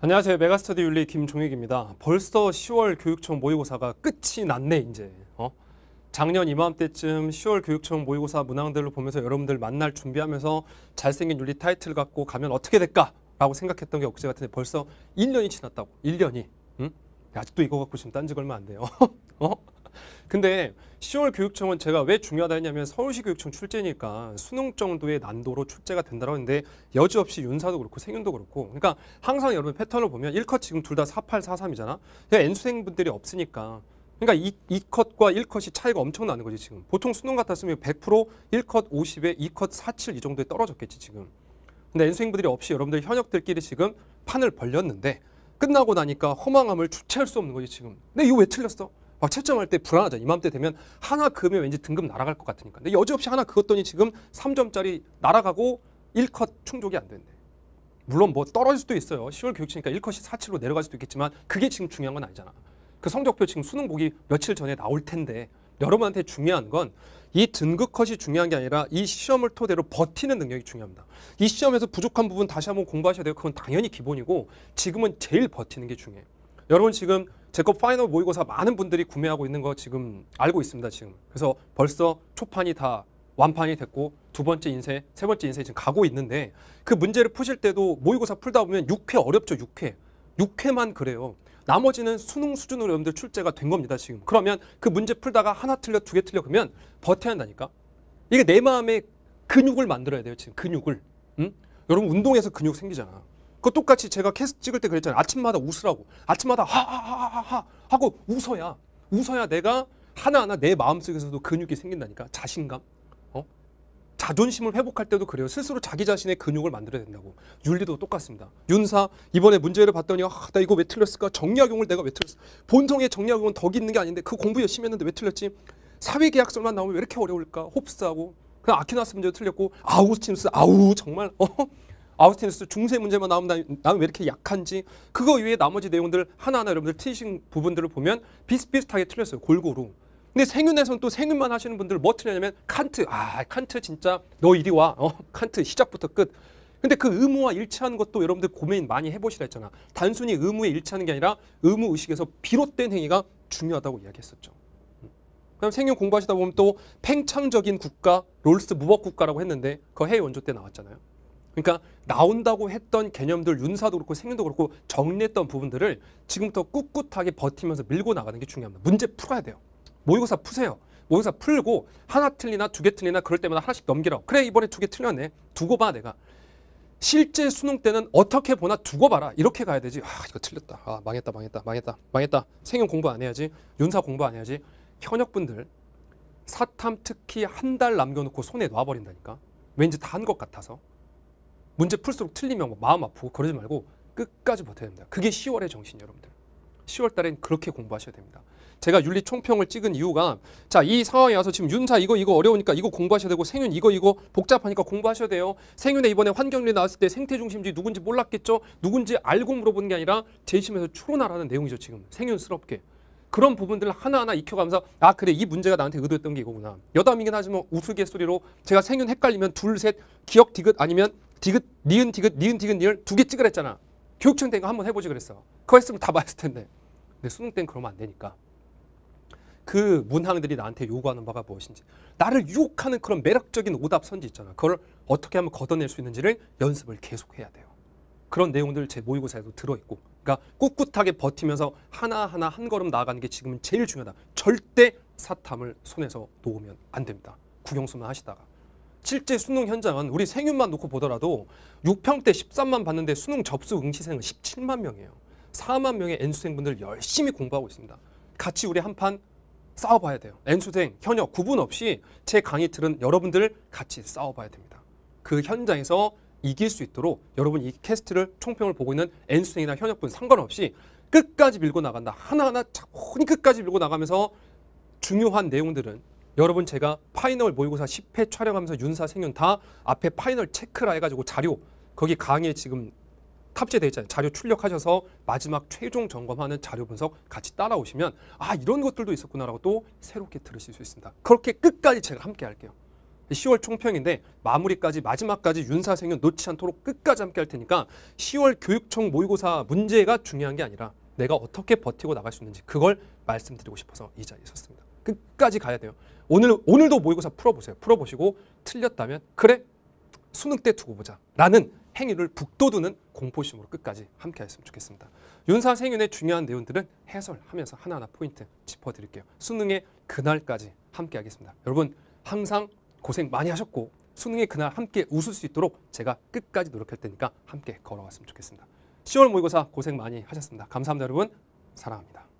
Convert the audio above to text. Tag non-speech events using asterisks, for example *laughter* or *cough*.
안녕하세요. 메가스터디 윤리 김종익입니다. 벌써 10월 교육청 모의고사가 끝이 났네 이제. 어? 작년 이맘때쯤 10월 교육청 모의고사 문항들을 보면서 여러분들 만날 준비하면서 잘생긴 윤리 타이틀 갖고 가면 어떻게 될까라고 생각했던 게엊그 같은데 벌써 1년이 지났다고. 1년이. 응? 아직도 이거 갖고 지금 딴지 걸면 안 돼요. *laughs* 어? 근데 10월 교육청은 제가 왜 중요하다 했냐면 서울시 교육청 출제니까 수능 정도의 난도로 출제가 된다고 하는데 여지없이 윤사도 그렇고 생윤도 그렇고 그러니까 항상 여러분 패턴을 보면 1컷 지금 둘 다 48, 43이잖아. 그러니까 N수생분들이 없으니까 그러니까 이, 2컷과1컷이 차이가 엄청나는 거지 지금 보통 수능 같았으면 100% 1컷 50에 2컷 47 이 정도에 떨어졌겠지 지금 근데 n 수생분들이 없이 여러분들 현역들끼리 지금 판을 벌렸는데 끝나고 나니까 허망함을 주체할 수 없는 거지 지금 근데 이거 왜 틀렸어? 막 채점할 때불안하죠 이맘때 되면 하나 그으면 왠지 등급 날아갈 것 같으니까. 근데 여지없이 하나 그었더니 지금 3점짜리 날아가고 1컷 충족이 안 된대. 물론 뭐 떨어질 수도 있어요. 10월 교육치니까 1컷이 4 7로 내려갈 수도 있겠지만 그게 지금 중요한 건 아니잖아. 그 성적표 지금 수능 보기 며칠 전에 나올 텐데 여러분한테 중요한 건 이 등급컷이 중요한 게 아니라 이 시험을 토대로 버티는 능력이 중요합니다. 이 시험에서 부족한 부분 다시 한번 공부하셔야 돼요. 그건 당연히 기본이고 지금은 제일 버티는 게 중요해요. 여러분 지금 제컵 파이널 모의고사 많은 분들이 구매하고 있는 거 지금 알고 있습니다. 지금. 그래서 벌써 초판이 다 완판이 됐고 두 번째 인쇄, 세 번째 인쇄 지금 가고 있는데 그 문제를 푸실 때도 모의고사 풀다 보면 6회 어렵죠. 6회. 6회만 그래요. 나머지는 수능 수준으로 여러분들 출제가 된 겁니다. 지금. 그러면 그 문제 풀다가 하나 틀려, 두 개 틀려 그러면 버텨야 한다니까. 이게 내 마음의 근육을 만들어야 돼요. 지금 근육을. 응? 여러분 운동에서 근육 생기잖아. 그 똑같이 제가 캐스 찍을 때 그랬잖아요. 아침마다 웃으라고. 아침마다 하하하하하 하고 웃어야 웃어야 내가 하나하나 내 마음속에서도 근육이 생긴다니까. 자신감. 어? 자존심을 회복할 때도 그래요. 스스로 자기 자신의 근육을 만들어야 된다고. 윤리도 똑같습니다. 윤사 이번에 문제를 봤더니 아, 나 이거 왜 틀렸을까? 정약용을 리 내가 왜 틀렸어? 본성의 정약용은 리 덕이 있는 게 아닌데 그 공부 열심히 했는데 왜 틀렸지? 사회계약서만 나오면 왜 이렇게 어려울까? 홉스하고 아퀴나스 문제도 틀렸고 아우스틴스 아우 정말 어? 아우스티누스 중세 문제만 나오면 나는 왜 이렇게 약한지 그거 외에 나머지 내용들 하나하나 여러분들 트이신 부분들을 보면 비슷비슷하게 틀렸어요. 골고루. 근데 생윤에서는 또 생윤만 하시는 분들 뭐 틀리냐면 칸트. 아 칸트 진짜 너 이리 와. 어, 칸트 시작부터 끝. 근데 그 의무와 일치하는 것도 여러분들 고민 많이 해보시라 했잖아. 단순히 의무에 일치하는 게 아니라 의무 의식에서 비롯된 행위가 중요하다고 이야기했었죠. 음. 그럼 생윤 공부하시다 보면 또 팽창적인 국가, 롤스 무법 국가라고 했는데 그 해외 원조 때 나왔잖아요. 그러니까 나온다고 했던 개념들 윤사도 그렇고 생윤도 그렇고 정리했던 부분들을 지금부터 꿋꿋하게 버티면서 밀고 나가는 게 중요합니다. 문제 풀어야 돼요. 모의고사 푸세요. 모의고사 풀고 하나 틀리나 두 개 틀리나 그럴 때마다 하나씩 넘기라 그래 이번에 두 개 틀렸네. 두고 봐 내가. 실제 수능 때는 어떻게 보나 두고 봐라. 이렇게 가야 되지. 아 이거 틀렸다. 아 망했다 망했다 망했다 망했다. 생윤 공부 안 해야지. 윤사 공부 안 해야지. 현역분들 사탐 특히 한 달 남겨놓고 손에 놔버린다니까. 왠지 다 한 것 같아서. 문제 풀수록 틀리면 뭐 마음 아프고 그러지 말고 끝까지 버텨야 됩니다. 그게 10월의 정신 여러분들. 10월 달엔 그렇게 공부하셔야 됩니다. 제가 윤리 총평을 찍은 이유가 자 이 상황에 와서 지금 윤사 이거 이거 어려우니까 이거 공부하셔야 되고 생윤 이거 이거 복잡하니까 공부하셔야 돼요. 생윤에 이번에 환경윤리 나왔을 때 생태 중심주의 누군지 몰랐겠죠? 누군지 알고 물어보는 게 아니라 재심에서 추론하라는 내용이죠 지금 생윤스럽게. 그런 부분들을 하나하나 익혀가면서 아 그래 이 문제가 나한테 의도했던 게 이거구나 여담이긴 하지만 우스갯소리로 제가 생윤 헷갈리면 둘셋 기억 디귿 아니면 디귿, 니은, 디귿, 니은, 디귿, 니을 두개 찍으랬잖아. 교육청 때인가 한번 해보지 그랬어. 그거 했으면 다봤을 텐데. 근데 수능 때땐 그러면 안 되니까. 그 문항들이 나한테 요구하는 바가 무엇인지 나를 유혹하는 그런 매력적인 오답 선지 있잖아 그걸 어떻게 하면 걷어낼 수 있는지를 연습을 계속해야 돼요 그런 내용들 제 모의고사에도 들어있고 그러니까 꿋꿋하게 버티면서 하나하나 한 걸음 나아가는 게 지금은 제일 중요하다 절대 사탐을 손에서 놓으면 안 됩니다 구경수만 하시다가 실제 수능 현장은 우리 생윤만 놓고 보더라도 6평 때 13만 봤는데 수능 접수 응시생은 17만 명이에요. 4만 명의 N수생분들 열심히 공부하고 있습니다. 같이 우리 한판 싸워봐야 돼요. N수생, 현역 구분 없이 제 강의 들은 여러분들 같이 싸워봐야 됩니다. 그 현장에서 이길 수 있도록 여러분 이 캐스트를 총평을 보고 있는 N수생이나 현역분 상관없이 끝까지 밀고 나간다. 하나하나 차분히 끝까지 밀고 나가면서 중요한 내용들은 여러분 제가 파이널 모의고사 10회 촬영하면서 윤사 생윤 다 앞에 파이널 체크라 해가지고 자료 거기 강의에 지금 탑재되어 있잖아요. 자료 출력하셔서 마지막 최종 점검하는 자료 분석 같이 따라오시면 아 이런 것들도 있었구나라고 또 새롭게 들으실 수 있습니다. 그렇게 끝까지 제가 함께 할게요. 10월 총평인데 마무리까지 마지막까지 윤사생윤 놓지 않도록 끝까지 함께 할 테니까 10월 교육청 모의고사 문제가 중요한 게 아니라 내가 어떻게 버티고 나갈 수 있는지 그걸 말씀드리고 싶어서 이 자리에 섰습니다. 끝까지 가야 돼요. 오늘 오늘도 모의고사 풀어보세요. 풀어보시고 틀렸다면 그래 수능 때 두고 보자 라는 행위를 북돋우는 공포심으로 끝까지 함께했으면 좋겠습니다. 윤사 생윤의 중요한 내용들은 해설하면서 하나하나 포인트 짚어드릴게요. 수능의 그날까지 함께하겠습니다. 여러분 항상 고생 많이 하셨고 수능의 그날 함께 웃을 수 있도록 제가 끝까지 노력할 테니까 함께 걸어갔으면 좋겠습니다. 10월 모의고사 고생 많이 하셨습니다. 감사합니다 여러분. 사랑합니다.